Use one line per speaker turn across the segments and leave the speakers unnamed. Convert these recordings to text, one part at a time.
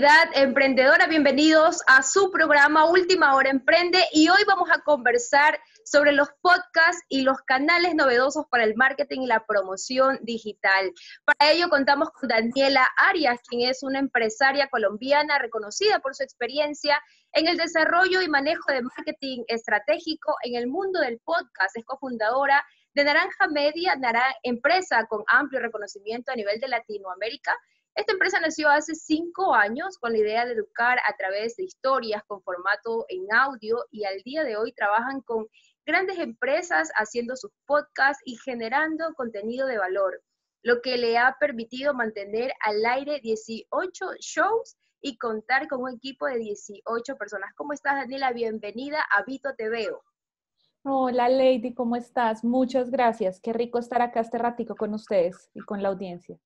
comunidad emprendedora, bienvenidos a su programa Última Hora Emprende y hoy vamos a conversar sobre los podcasts y los canales novedosos para el marketing y la promoción digital. Para ello contamos con Daniela Arias, quien es una empresaria colombiana reconocida por su experiencia en el desarrollo y manejo de marketing estratégico en el mundo del podcast. Es cofundadora de Naranja Media, empresa con amplio reconocimiento a nivel de Latinoamérica esta empresa nació hace cinco años con la idea de educar a través de historias con formato en audio y al día de hoy trabajan con grandes empresas haciendo sus podcasts y generando contenido de valor, lo que le ha permitido mantener al aire 18 shows y contar con un equipo de 18 personas. ¿Cómo estás, Daniela? Bienvenida a Vito Te Veo.
Hola, Lady, ¿cómo estás? Muchas gracias. Qué rico estar acá este ratico con ustedes y con la audiencia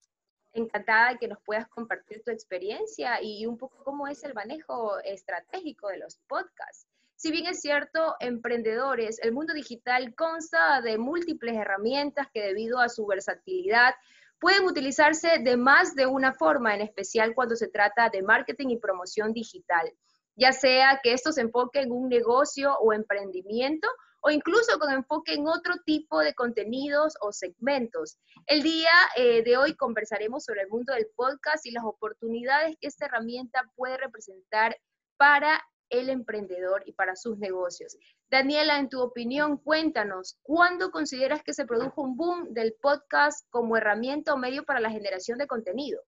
encantada de que nos puedas compartir tu experiencia y un poco cómo es el manejo estratégico de los podcasts. Si bien es cierto, emprendedores, el mundo digital consta de múltiples herramientas que debido a su versatilidad pueden utilizarse de más de una forma, en especial cuando se trata de marketing y promoción digital, ya sea que esto se enfoque en un negocio o emprendimiento o incluso con enfoque en otro tipo de contenidos o segmentos. El día eh, de hoy conversaremos sobre el mundo del podcast y las oportunidades que esta herramienta puede representar para el emprendedor y para sus negocios. Daniela, en tu opinión, cuéntanos, ¿cuándo consideras que se produjo un boom del podcast como herramienta o medio para la generación de contenido?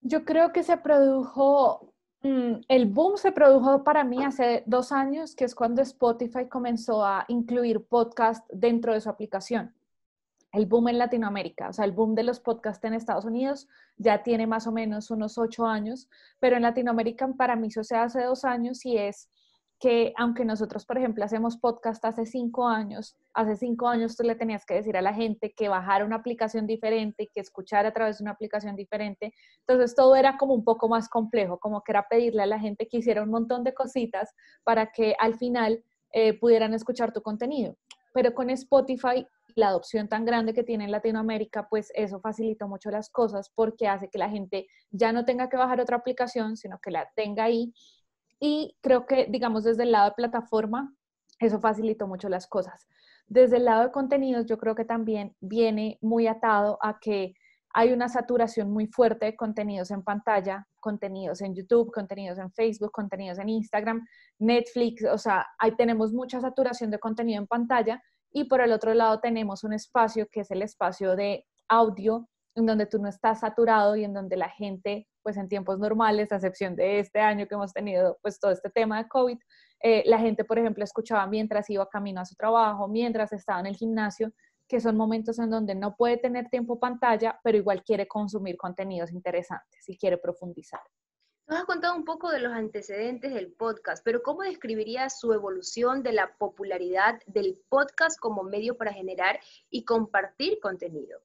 Yo creo que se produjo Mm, el boom se produjo para mí hace dos años, que es cuando Spotify comenzó a incluir podcast dentro de su aplicación. El boom en Latinoamérica, o sea, el boom de los podcasts en Estados Unidos ya tiene más o menos unos ocho años, pero en Latinoamérica para mí eso se hace dos años y es que aunque nosotros, por ejemplo, hacemos podcast hace cinco años, hace cinco años tú le tenías que decir a la gente que bajara una aplicación diferente, que escuchara a través de una aplicación diferente. Entonces todo era como un poco más complejo, como que era pedirle a la gente que hiciera un montón de cositas para que al final eh, pudieran escuchar tu contenido. Pero con Spotify, la adopción tan grande que tiene en Latinoamérica, pues eso facilitó mucho las cosas porque hace que la gente ya no tenga que bajar otra aplicación, sino que la tenga ahí y creo que, digamos, desde el lado de plataforma, eso facilitó mucho las cosas. Desde el lado de contenidos, yo creo que también viene muy atado a que hay una saturación muy fuerte de contenidos en pantalla, contenidos en YouTube, contenidos en Facebook, contenidos en Instagram, Netflix, o sea, ahí tenemos mucha saturación de contenido en pantalla y por el otro lado tenemos un espacio que es el espacio de audio, en donde tú no estás saturado y en donde la gente pues en tiempos normales, a excepción de este año que hemos tenido pues todo este tema de COVID, eh, la gente, por ejemplo, escuchaba mientras iba camino a su trabajo, mientras estaba en el gimnasio, que son momentos en donde no puede tener tiempo pantalla, pero igual quiere consumir contenidos interesantes y quiere profundizar.
Nos has contado un poco de los antecedentes del podcast, pero ¿cómo describiría su evolución de la popularidad del podcast como medio para generar y compartir contenido?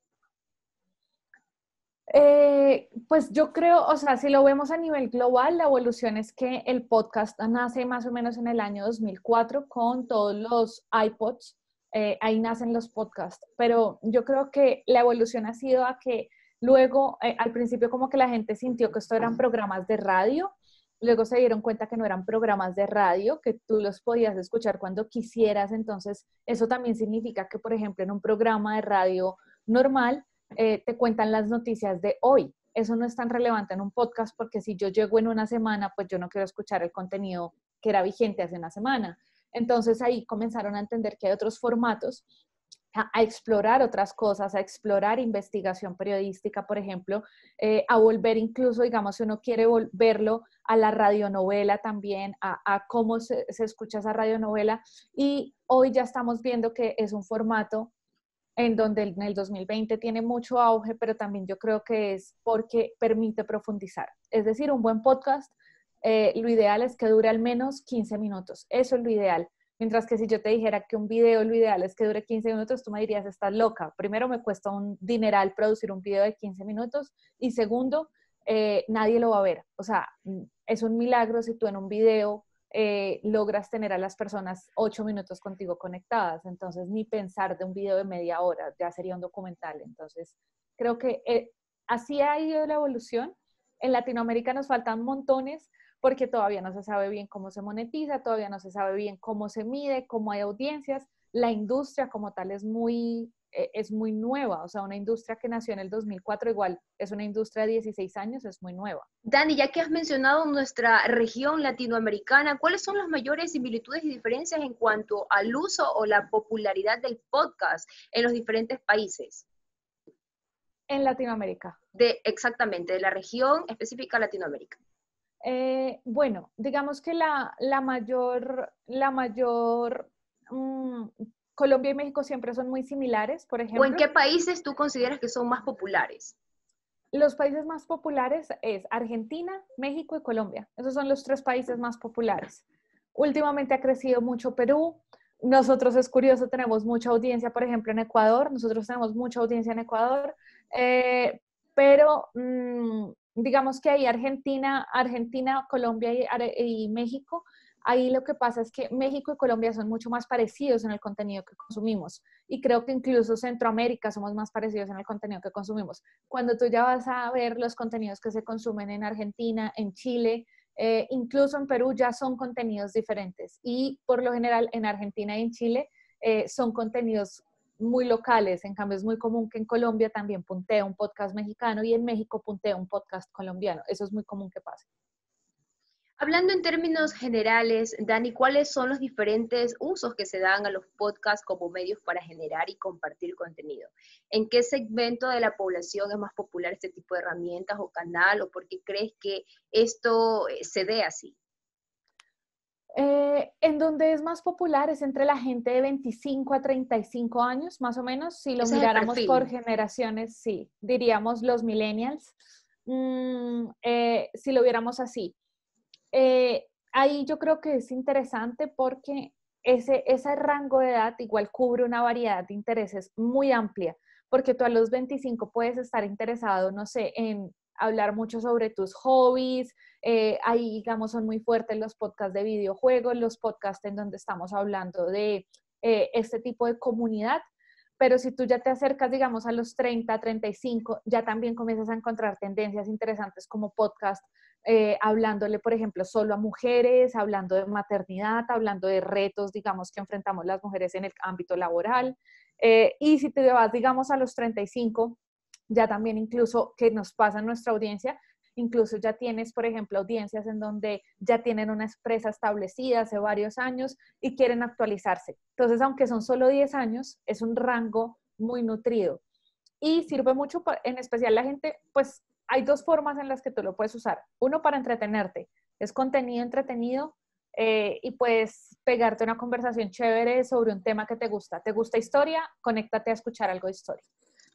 Eh, pues yo creo, o sea, si lo vemos a nivel global, la evolución es que el podcast nace más o menos en el año 2004 con todos los iPods, eh, ahí nacen los podcasts, pero yo creo que la evolución ha sido a que luego, eh, al principio como que la gente sintió que esto eran programas de radio, luego se dieron cuenta que no eran programas de radio, que tú los podías escuchar cuando quisieras, entonces eso también significa que, por ejemplo, en un programa de radio normal, eh, te cuentan las noticias de hoy. Eso no es tan relevante en un podcast porque si yo llego en una semana, pues yo no quiero escuchar el contenido que era vigente hace una semana. Entonces ahí comenzaron a entender que hay otros formatos, a, explorar otras cosas, a explorar investigación periodística, por ejemplo, eh, a volver incluso, digamos, si uno quiere volverlo a la radionovela también, a, cómo se, se escucha esa radionovela. Y hoy ya estamos viendo que es un formato en donde en el 2020 tiene mucho auge, pero también yo creo que es porque permite profundizar. Es decir, un buen podcast, eh, lo ideal es que dure al menos 15 minutos. Eso es lo ideal. Mientras que si yo te dijera que un video lo ideal es que dure 15 minutos, tú me dirías, estás loca. Primero, me cuesta un dineral producir un video de 15 minutos y segundo, eh, nadie lo va a ver. O sea, mm, es un milagro si tú en un video eh, logras tener a las personas ocho minutos contigo conectadas. Entonces, ni pensar de un video de media hora, ya sería un documental. Entonces, creo que eh, así ha ido la evolución. En Latinoamérica nos faltan montones porque todavía no se sabe bien cómo se monetiza, todavía no se sabe bien cómo se mide, cómo hay audiencias. La industria como tal es muy eh, es muy nueva, o sea, una industria que nació en el 2004 igual es una industria de 16 años, es muy nueva.
Dani, ya que has mencionado nuestra región latinoamericana, ¿cuáles son las mayores similitudes y diferencias en cuanto al uso o la popularidad del podcast en los diferentes países? En Latinoamérica. De, exactamente, de la región específica Latinoamérica. Eh, bueno,
digamos que la, la mayor, la mayor mm, Colombia y México siempre son muy similares, por ejemplo. ¿O en qué países tú consideras que son más populares? Los países más populares es Argentina, México y Colombia. Esos son los tres países más populares. Últimamente ha crecido mucho Perú. Nosotros es curioso, tenemos mucha audiencia, por ejemplo, en Ecuador. Nosotros tenemos mucha audiencia en Ecuador. Eh, pero mm, digamos que hay Argentina, Argentina, Colombia y, y México ahí lo que pasa es que México y Colombia son mucho más parecidos en el contenido que consumimos y creo que incluso Centroamérica somos más parecidos en el contenido que consumimos. Cuando tú ya vas a ver los contenidos que se consumen en Argentina, en Chile, eh, incluso en Perú ya son contenidos diferentes y por lo general en Argentina y en Chile eh, son contenidos muy locales, en cambio es muy común que en Colombia también puntea un podcast mexicano y en México puntea un podcast colombiano, eso es muy común que pase.
Hablando en términos generales, Dani, ¿cuáles son los diferentes usos que se dan a los podcasts como medios para generar y compartir contenido? ¿En qué segmento de la población es más popular este tipo de herramientas o canal o por qué crees que esto eh, se dé así?
Eh, en donde es más popular es entre la gente de 25 a 35 años, más o menos, si lo miráramos por generaciones, sí, diríamos los millennials, mm, eh, si lo viéramos así. Eh, ahí yo creo que es interesante porque ese, rango de edad igual cubre una variedad de intereses muy amplia, porque tú a los 25 puedes estar interesado, no sé, en hablar mucho sobre tus hobbies, eh, ahí digamos son muy fuertes los podcasts de videojuegos, los podcasts en donde estamos hablando de eh, este tipo de comunidad, pero si tú ya te acercas, digamos, a los 30, 35, ya también comienzas a encontrar tendencias interesantes como podcasts eh, hablándole, por ejemplo, solo a mujeres, hablando de maternidad, hablando de retos, digamos, que enfrentamos las mujeres en el ámbito laboral. Eh, y si te vas, digamos, a los 35, ya también incluso que nos pasa en nuestra audiencia, incluso ya tienes, por ejemplo, audiencias en donde ya tienen una empresa establecida hace varios años y quieren actualizarse. Entonces, aunque son solo 10 años, es un rango muy nutrido. Y sirve mucho, en especial la gente, pues hay dos formas en las que tú lo puedes usar. Uno para entretenerte, es contenido entretenido eh, y puedes pegarte una conversación chévere sobre un tema que te gusta. ¿Te gusta historia? Conéctate a escuchar algo de historia.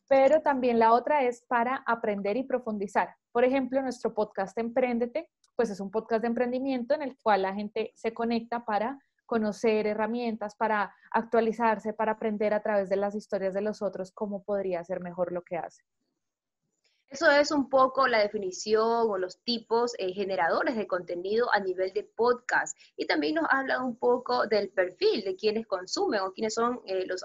Pero también la otra es para aprender y profundizar. Por ejemplo, nuestro podcast Emprendete, pues es un podcast de emprendimiento en el cual la gente se conecta para conocer herramientas, para actualizarse, para aprender a través de las historias de los otros cómo podría ser mejor lo que hace.
Eso es un poco la definición o los tipos eh, generadores de contenido a nivel de podcast. Y también nos habla un poco del perfil de quienes consumen o quienes son eh, los,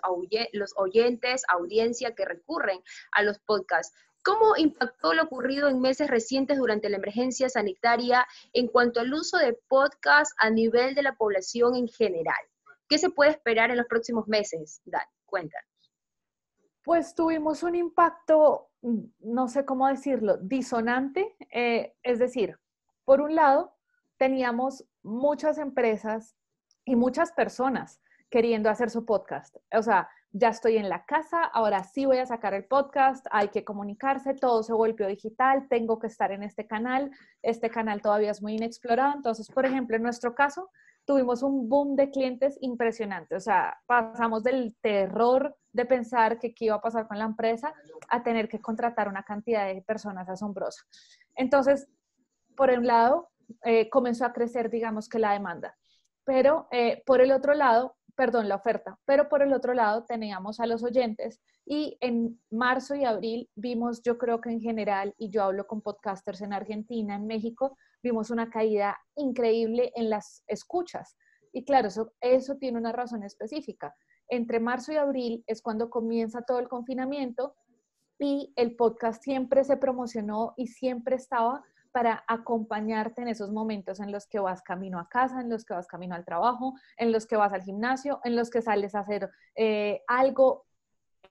oyentes, audiencia que recurren a los podcasts. ¿Cómo impactó lo ocurrido en meses recientes durante la emergencia sanitaria en cuanto al uso de podcast a nivel de la población en general? ¿Qué se puede esperar en los próximos meses? Dan, cuéntanos.
Pues tuvimos un impacto no sé cómo decirlo, disonante. Eh, es decir, por un lado, teníamos muchas empresas y muchas personas queriendo hacer su podcast. O sea, ya estoy en la casa, ahora sí voy a sacar el podcast, hay que comunicarse, todo se golpeó digital, tengo que estar en este canal, este canal todavía es muy inexplorado. Entonces, por ejemplo, en nuestro caso, tuvimos un boom de clientes impresionante. O sea, pasamos del terror de pensar que qué iba a pasar con la empresa a tener que contratar una cantidad de personas asombrosa. Entonces, por un lado, eh, comenzó a crecer, digamos que la demanda, pero eh, por el otro lado, perdón, la oferta, pero por el otro lado teníamos a los oyentes y en marzo y abril vimos, yo creo que en general, y yo hablo con podcasters en Argentina, en México, vimos una caída increíble en las escuchas. Y claro, eso, eso tiene una razón específica. Entre marzo y abril es cuando comienza todo el confinamiento y el podcast siempre se promocionó y siempre estaba para acompañarte en esos momentos en los que vas camino a casa, en los que vas camino al trabajo, en los que vas al gimnasio, en los que sales a hacer eh, algo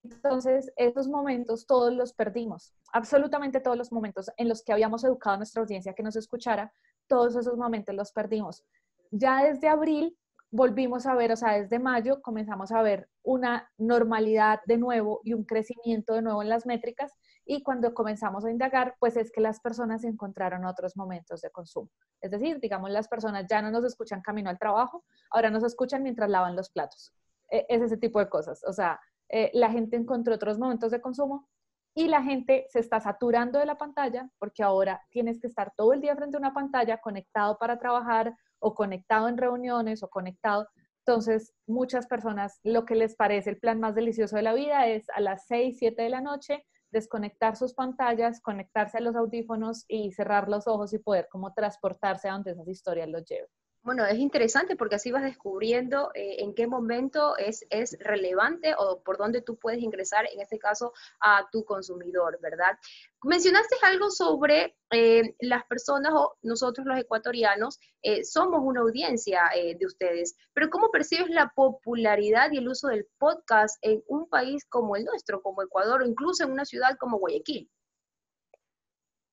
entonces, esos momentos todos los perdimos, absolutamente todos los momentos en los que habíamos educado a nuestra audiencia que nos escuchara, todos esos momentos los perdimos. Ya desde abril volvimos a ver, o sea, desde mayo comenzamos a ver una normalidad de nuevo y un crecimiento de nuevo en las métricas y cuando comenzamos a indagar, pues es que las personas encontraron otros momentos de consumo. Es decir, digamos, las personas ya no nos escuchan camino al trabajo, ahora nos escuchan mientras lavan los platos. E, es ese tipo de cosas. O sea, eh, la gente encontró otros momentos de consumo y la gente se está saturando de la pantalla porque ahora tienes que estar todo el día frente a una pantalla conectado para trabajar o conectado en reuniones o conectado. Entonces, muchas personas lo que les parece el plan más delicioso de la vida es a las 6, 7 de la noche desconectar sus pantallas, conectarse a los audífonos y cerrar los ojos y poder como transportarse a donde esas historias los lleven.
Bueno, es interesante porque así vas descubriendo eh, en qué momento es, relevante o por dónde tú puedes ingresar, en este caso, a tu consumidor, ¿verdad? Mencionaste algo sobre eh, las personas o nosotros los ecuatorianos eh, somos una audiencia de ustedes, pero ¿cómo percibes la popularidad y el uso del podcast en un país como el nuestro, como Ecuador o incluso en una ciudad como Guayaquil?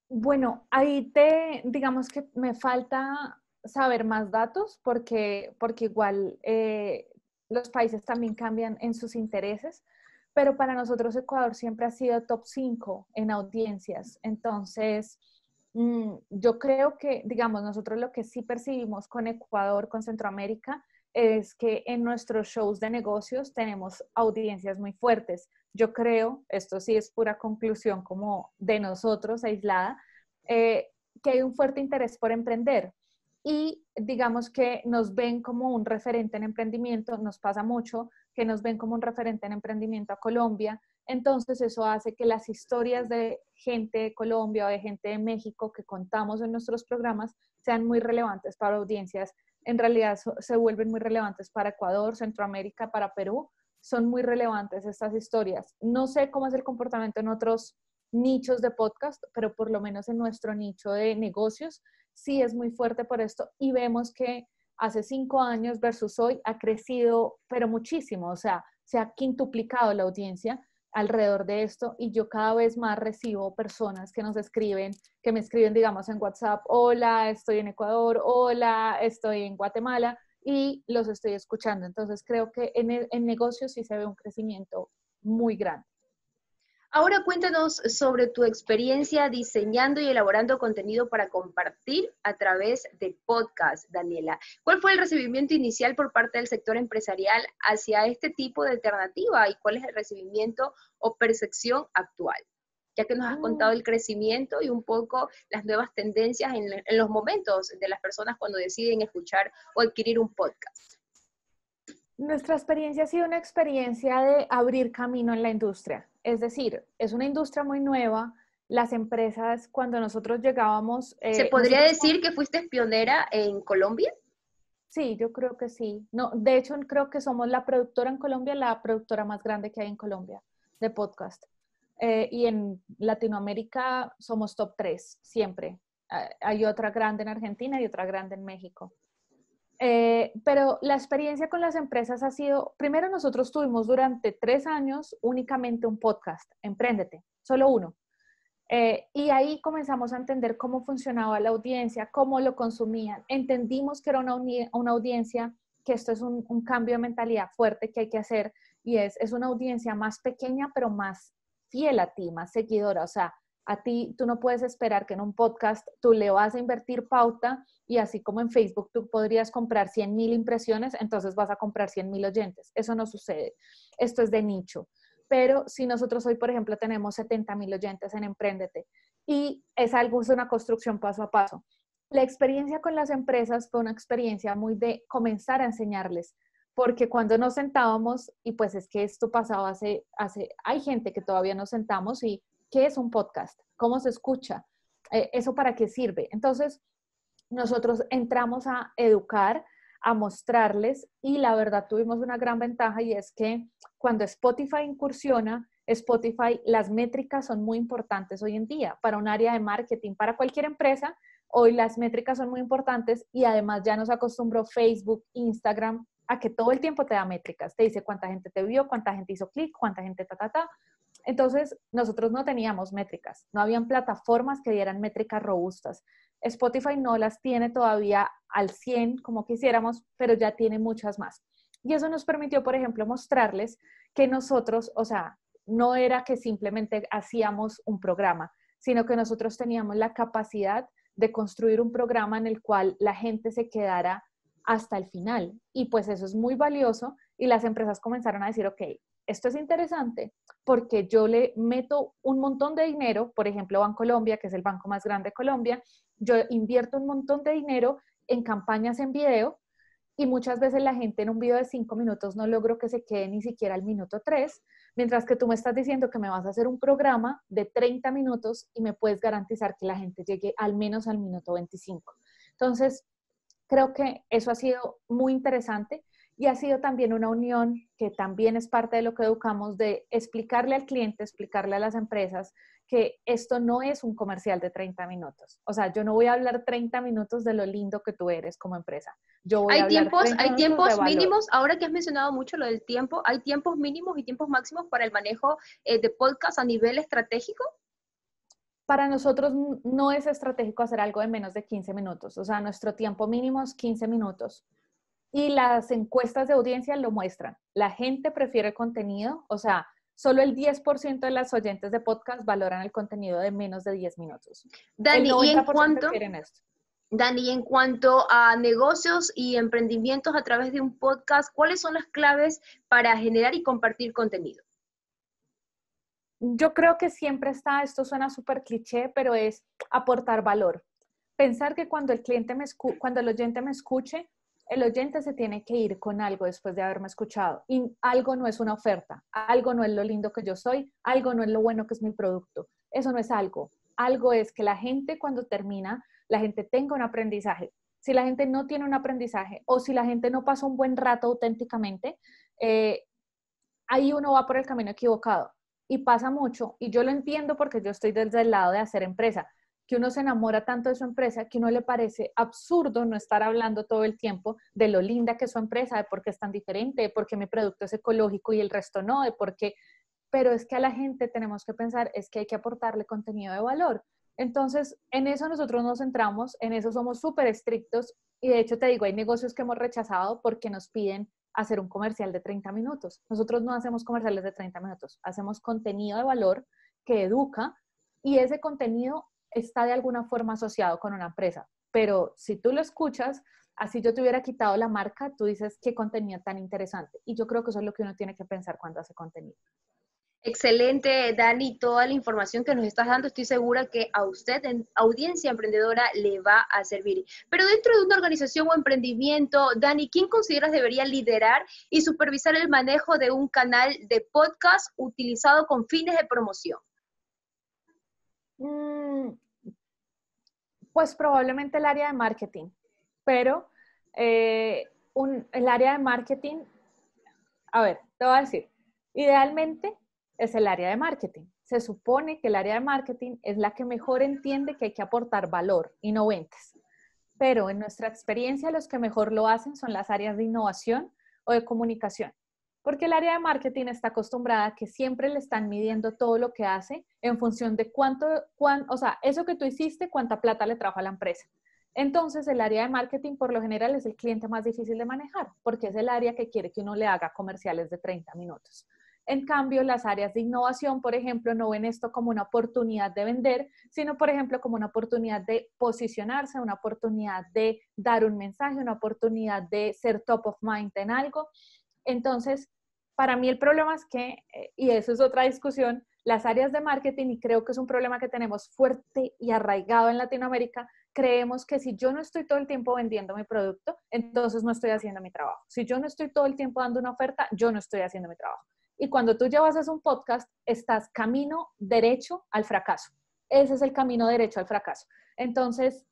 Bueno, ahí te, digamos que me falta saber más datos porque, porque igual eh, los países también cambian en sus intereses, pero para nosotros Ecuador siempre ha sido top 5 en audiencias. Entonces, mm, yo creo que, digamos, nosotros lo que sí percibimos con Ecuador, con Centroamérica, es que en nuestros shows de negocios tenemos audiencias muy fuertes. Yo creo, esto sí es pura conclusión como de nosotros aislada, eh, que hay un fuerte interés por emprender, y digamos que nos ven como un referente en emprendimiento, nos pasa mucho que nos ven como un referente en emprendimiento a Colombia, entonces eso hace que las historias de gente de Colombia o de gente de México que contamos en nuestros programas sean muy relevantes para audiencias, en realidad se vuelven muy relevantes para Ecuador, Centroamérica, para Perú, son muy relevantes estas historias. No sé cómo es el comportamiento en otros nichos de podcast, pero por lo menos en nuestro nicho de negocios, sí es muy fuerte por esto y vemos que hace cinco años versus hoy ha crecido, pero muchísimo, o sea, se ha quintuplicado la audiencia alrededor de esto y yo cada vez más recibo personas que nos escriben, que me escriben, digamos, en WhatsApp, hola, estoy en Ecuador, hola, estoy en Guatemala y los estoy escuchando. Entonces creo que en, negocios sí se ve un crecimiento muy grande.
Ahora cuéntanos sobre tu experiencia diseñando y elaborando contenido para compartir a través de podcast, Daniela. ¿Cuál fue el recibimiento inicial por parte del sector empresarial hacia este tipo de alternativa y cuál es el recibimiento o percepción actual? Ya que nos has mm. contado el crecimiento y un poco las nuevas tendencias en, en los momentos de las personas cuando deciden escuchar o adquirir un podcast.
Nuestra experiencia ha sido una experiencia de abrir camino en la industria. Es decir, es una industria muy nueva. Las empresas, cuando nosotros llegábamos... Eh, ¿Se podría decir que fuiste pionera en Colombia? Sí, yo creo que sí. No, de hecho, creo que somos la productora en Colombia, la productora más grande que hay en Colombia de podcast. Eh, y en Latinoamérica somos top tres, siempre. Ah, hay otra grande en Argentina y otra grande en México. Eh, pero la experiencia con las empresas ha sido, primero nosotros tuvimos durante tres años únicamente un podcast, Emprendete, solo uno. Eh, y ahí comenzamos a entender cómo funcionaba la audiencia, cómo lo consumían. Entendimos que era una, audiencia, que esto es un, cambio de mentalidad fuerte que hay que hacer y es, es una audiencia más pequeña, pero más fiel a ti, más seguidora. O sea, a ti, tú no puedes esperar que en un podcast tú le vas a invertir pauta y así como en Facebook tú podrías comprar 100 mil impresiones, entonces vas a comprar 100 mil oyentes. Eso no sucede. Esto es de nicho. Pero si nosotros hoy, por ejemplo, tenemos 70 mil oyentes en Emprendete y es algo, es una construcción paso a paso. La experiencia con las empresas fue una experiencia muy de comenzar a enseñarles, porque cuando nos sentábamos, y pues es que esto pasaba hace, hace, hay gente que todavía nos sentamos y ¿Qué es un podcast? ¿Cómo se escucha? Eh, ¿Eso para qué sirve? Entonces, nosotros entramos a educar, a mostrarles y la verdad tuvimos una gran ventaja y es que cuando Spotify incursiona, Spotify, las métricas son muy importantes hoy en día para un área de marketing, para cualquier empresa. Hoy las métricas son muy importantes y además ya nos acostumbró Facebook, Instagram a que todo el tiempo te da métricas. Te dice cuánta gente te vio, cuánta gente hizo clic, cuánta gente ta, ta, ta. Entonces, nosotros no teníamos métricas, no habían plataformas que dieran métricas robustas. Spotify no las tiene todavía al 100 como quisiéramos, pero ya tiene muchas más. Y eso nos permitió, por ejemplo, mostrarles que nosotros, o sea, no era que simplemente hacíamos un programa, sino que nosotros teníamos la capacidad de construir un programa en el cual la gente se quedara hasta el final. Y pues eso es muy valioso y las empresas comenzaron a decir, ok, esto es interesante porque yo le meto un montón de dinero, por ejemplo, Banco Colombia, que es el banco más grande de Colombia, yo invierto un montón de dinero en campañas en video y muchas veces la gente en un video de cinco minutos no logro que se quede ni siquiera al minuto tres, mientras que tú me estás diciendo que me vas a hacer un programa de 30 minutos y me puedes garantizar que la gente llegue al menos al minuto 25. Entonces, creo que eso ha sido muy interesante y ha sido también una unión que también es parte de lo que educamos de explicarle al cliente, explicarle a las empresas que esto no es un comercial de 30 minutos. O sea, yo no voy a hablar 30 minutos de lo lindo que tú eres como empresa. Yo hay tiempos, hay tiempos mínimos,
ahora que has mencionado mucho lo del tiempo, ¿hay tiempos mínimos y tiempos máximos para el manejo eh, de podcast a nivel estratégico?
para nosotros no es estratégico hacer algo de menos de 15 minutos. O sea, nuestro tiempo mínimo es 15 minutos y las encuestas de audiencia lo muestran. La gente prefiere contenido, o sea, solo el 10% de las oyentes de podcast valoran el contenido de menos de 10 minutos. Dani, ¿y en cuanto, Dani, en cuanto a
negocios y emprendimientos a través de un podcast, ¿cuáles son las claves para generar y compartir
contenido? Yo creo que siempre está, esto suena súper cliché, pero es aportar valor. Pensar que cuando el cliente me cuando el oyente me escuche, el oyente se tiene que ir con algo después de haberme escuchado. Y algo no es una oferta, algo no es lo lindo que yo soy, algo no es lo bueno que es mi producto. Eso no es algo. Algo es que la gente cuando termina, la gente tenga un aprendizaje. Si la gente no tiene un aprendizaje o si la gente no pasa un buen rato auténticamente, eh, ahí uno va por el camino equivocado. Y pasa mucho, y yo lo entiendo porque yo estoy desde el lado de hacer empresa que uno se enamora tanto de su empresa que uno le parece absurdo no estar hablando todo el tiempo de lo linda que es su empresa, de por qué es tan diferente, de por qué mi producto es ecológico y el resto no, de por qué... Pero es que a la gente tenemos que pensar, es que hay que aportarle contenido de valor. Entonces, en eso nosotros nos centramos, en eso somos súper estrictos y de hecho te digo, hay negocios que hemos rechazado porque nos piden hacer un comercial de 30 minutos. Nosotros no hacemos comerciales de 30 minutos, hacemos contenido de valor que educa y ese contenido está de alguna forma asociado con una empresa. Pero si tú lo escuchas, así yo te hubiera quitado la marca, tú dices qué contenido tan interesante. Y yo creo que eso es lo que uno tiene que pensar cuando hace contenido. Excelente, Dani, toda la información que nos estás dando, estoy segura que
a usted, en audiencia emprendedora, le va a servir. Pero dentro de una organización o emprendimiento, Dani, ¿quién consideras debería liderar y supervisar el manejo de un canal
de podcast utilizado con fines de promoción? Mm, pues probablemente el área de marketing, pero eh, el área de marketing, a ver, te voy a decir, idealmente es el área de marketing. Se supone que el área de marketing es la que mejor entiende que hay que aportar valor y no ventas. Pero en nuestra experiencia los que mejor lo hacen son las áreas de innovación o de comunicación. Porque el área de marketing está acostumbrada a que siempre le están midiendo todo lo que hace en función de cuánto, o sea, eso que tú hiciste, cuánta plata le trajo a la empresa. Entonces, el área de marketing por lo general es el cliente más difícil de manejar, porque es el área que quiere que uno le haga comerciales de 30 minutos. En cambio, las áreas de innovación, por ejemplo, no ven esto como una oportunidad de vender, sino, por ejemplo, como una oportunidad de posicionarse, una oportunidad de dar un mensaje, una oportunidad de ser top of mind en algo. Entonces, para mí el problema es que, eh, y eso es otra discusión, las áreas de marketing, y creo que es un problema que tenemos fuerte y arraigado en Latinoamérica, creemos que si yo no estoy todo el tiempo vendiendo mi producto, entonces no estoy haciendo mi trabajo. Si yo no estoy todo el tiempo dando una oferta, yo no estoy haciendo mi trabajo. Y cuando tú llevas a un podcast, estás camino derecho al fracaso. Ese es el camino derecho al fracaso. Entonces,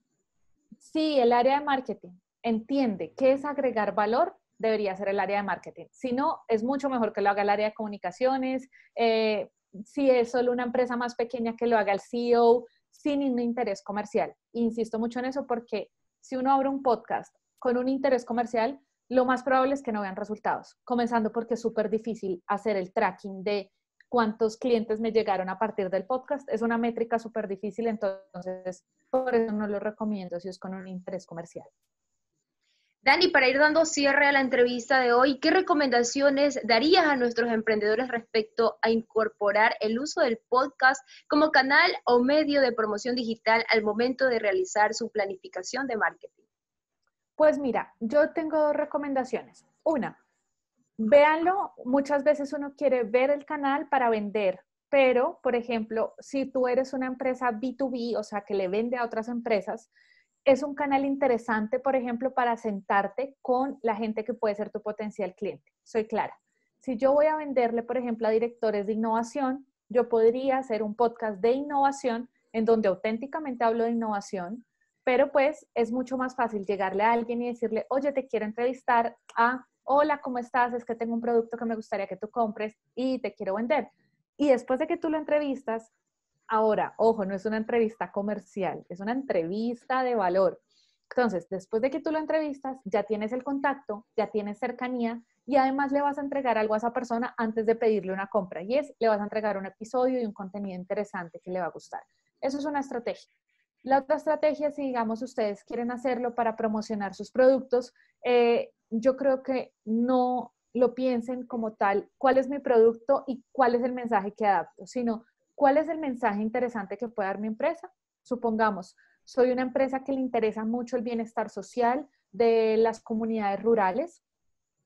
si el área de marketing entiende qué es agregar valor, debería ser el área de marketing. Si no, es mucho mejor que lo haga el área de comunicaciones. Eh, si es solo una empresa más pequeña, que lo haga el CEO sin ningún interés comercial. Insisto mucho en eso porque si uno abre un podcast con un interés comercial, lo más probable es que no vean resultados, comenzando porque es súper difícil hacer el tracking de cuántos clientes me llegaron a partir del podcast. Es una métrica súper difícil, entonces por eso no lo recomiendo si es con un interés comercial.
Dani, para ir dando cierre a la entrevista de hoy, ¿qué recomendaciones darías a nuestros emprendedores respecto a incorporar el uso del podcast como canal o medio de promoción
digital al momento de realizar su planificación de marketing? Pues mira, yo tengo dos recomendaciones. Una, véanlo, muchas veces uno quiere ver el canal para vender, pero, por ejemplo, si tú eres una empresa B2B, o sea, que le vende a otras empresas, es un canal interesante, por ejemplo, para sentarte con la gente que puede ser tu potencial cliente. Soy clara. Si yo voy a venderle, por ejemplo, a directores de innovación, yo podría hacer un podcast de innovación en donde auténticamente hablo de innovación, pero pues es mucho más fácil llegarle a alguien y decirle, oye, te quiero entrevistar a, hola, ¿cómo estás? Es que tengo un producto que me gustaría que tú compres y te quiero vender. Y después de que tú lo entrevistas, Ahora, ojo, no es una entrevista comercial, es una entrevista de valor. Entonces, después de que tú lo entrevistas, ya tienes el contacto, ya tienes cercanía y además le vas a entregar algo a esa persona antes de pedirle una compra. Y es, le vas a entregar un episodio y un contenido interesante que le va a gustar. Eso es una estrategia. La otra estrategia, si digamos ustedes quieren hacerlo para promocionar sus productos, eh, yo creo que no lo piensen como tal, cuál es mi producto y cuál es el mensaje que adapto, sino ¿Cuál es el mensaje interesante que puede dar mi empresa? Supongamos, soy una empresa que le interesa mucho el bienestar social de las comunidades rurales.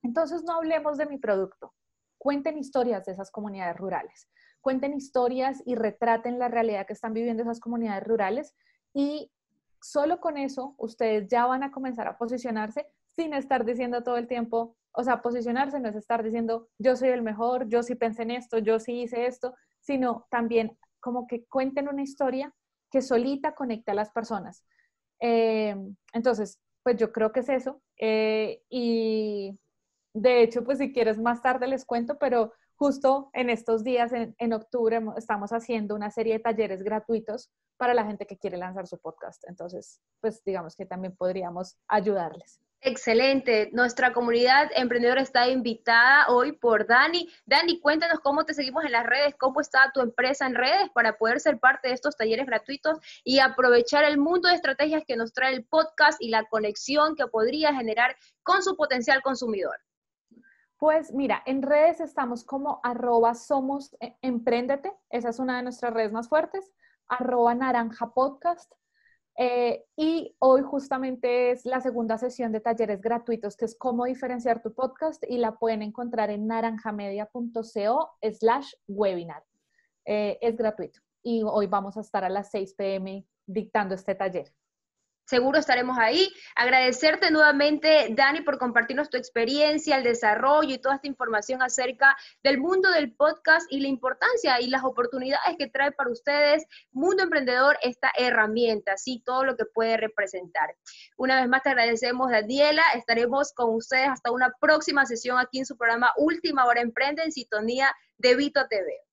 Entonces, no hablemos de mi producto. Cuenten historias de esas comunidades rurales. Cuenten historias y retraten la realidad que están viviendo esas comunidades rurales y solo con eso ustedes ya van a comenzar a posicionarse sin estar diciendo todo el tiempo, o sea, posicionarse no es estar diciendo, yo soy el mejor, yo sí pensé en esto, yo sí hice esto, sino también como que cuenten una historia que solita conecta a las personas. Eh, entonces, pues yo creo que es eso. Eh, y de hecho, pues si quieres más tarde les cuento, pero justo en estos días, en, octubre, estamos haciendo una serie de talleres gratuitos para la gente que quiere lanzar su podcast. Entonces, pues digamos que también podríamos ayudarles.
Excelente. Nuestra comunidad emprendedora está invitada hoy por Dani. Dani, cuéntanos cómo te seguimos en las redes, cómo está tu empresa en redes para poder ser parte de estos talleres gratuitos y aprovechar el mundo de estrategias que nos trae el podcast y la conexión que podría generar
con su potencial consumidor. Pues mira, en redes estamos como arroba somos eh, emprendete, esa es una de nuestras redes más fuertes, arroba naranja podcast, eh, y hoy justamente es la segunda sesión de talleres gratuitos, que es cómo diferenciar tu podcast y la pueden encontrar en naranjamedia.co slash webinar. Eh, es gratuito y hoy vamos a estar a las 6 pm dictando este taller seguro estaremos ahí. Agradecerte nuevamente,
Dani, por compartirnos tu experiencia, el desarrollo y toda esta información acerca del mundo del podcast y la importancia y las oportunidades que trae para ustedes, Mundo Emprendedor, esta herramienta, sí, todo lo que puede representar. Una vez más te agradecemos, Daniela. Estaremos con ustedes hasta una próxima sesión aquí en su programa Última Hora Emprende en sintonía de Vito TV.